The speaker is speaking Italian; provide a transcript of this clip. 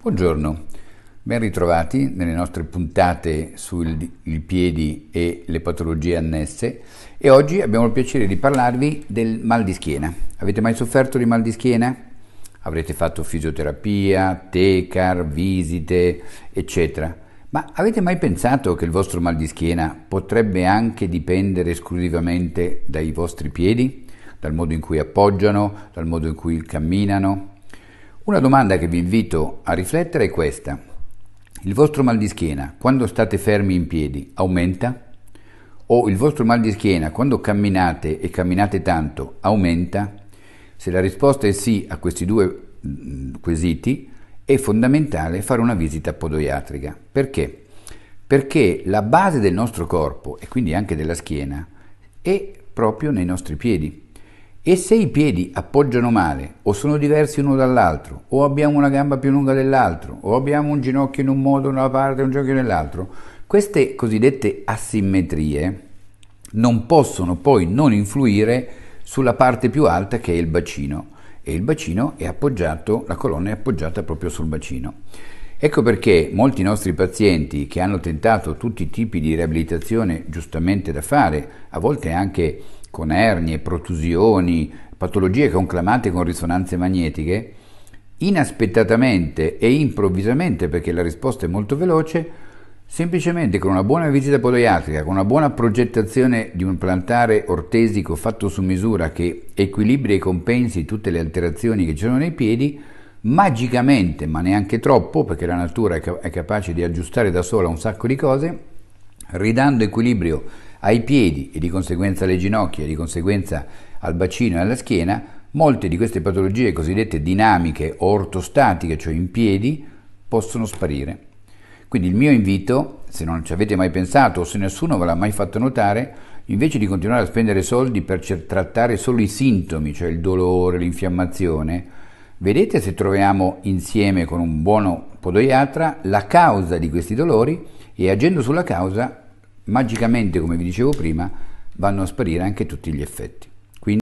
Buongiorno, ben ritrovati nelle nostre puntate sui piedi e le patologie annesse e oggi abbiamo il piacere di parlarvi del mal di schiena. Avete mai sofferto di mal di schiena? Avrete fatto fisioterapia, tecar, visite, eccetera. Ma avete mai pensato che il vostro mal di schiena potrebbe anche dipendere esclusivamente dai vostri piedi, dal modo in cui appoggiano, dal modo in cui camminano? Una domanda che vi invito a riflettere è questa. Il vostro mal di schiena quando state fermi in piedi aumenta? O il vostro mal di schiena quando camminate e camminate tanto aumenta? Se la risposta è sì a questi due mm, quesiti, è fondamentale fare una visita podoiatrica. Perché? Perché la base del nostro corpo e quindi anche della schiena è proprio nei nostri piedi. E se i piedi appoggiano male, o sono diversi uno dall'altro, o abbiamo una gamba più lunga dell'altro, o abbiamo un ginocchio in un modo, una parte, un ginocchio nell'altro, queste cosiddette asimmetrie non possono poi non influire sulla parte più alta che è il bacino e il bacino è appoggiato, la colonna è appoggiata proprio sul bacino. Ecco perché molti nostri pazienti che hanno tentato tutti i tipi di riabilitazione giustamente da fare, a volte anche con ernie, protusioni, patologie conclamate con risonanze magnetiche, inaspettatamente e improvvisamente, perché la risposta è molto veloce, semplicemente con una buona visita podaiatrica, con una buona progettazione di un plantare ortesico fatto su misura che equilibri e compensi tutte le alterazioni che ci sono nei piedi, magicamente, ma neanche troppo, perché la natura è, capace di aggiustare da sola un sacco di cose, ridando equilibrio ai piedi e di conseguenza alle ginocchia e di conseguenza al bacino e alla schiena, molte di queste patologie cosiddette dinamiche o ortostatiche, cioè in piedi, possono sparire. Quindi il mio invito, se non ci avete mai pensato o se nessuno ve l'ha mai fatto notare, invece di continuare a spendere soldi per trattare solo i sintomi, cioè il dolore, l'infiammazione, vedete se troviamo insieme con un buono podoiatra la causa di questi dolori e agendo sulla causa magicamente, come vi dicevo prima, vanno a sparire anche tutti gli effetti.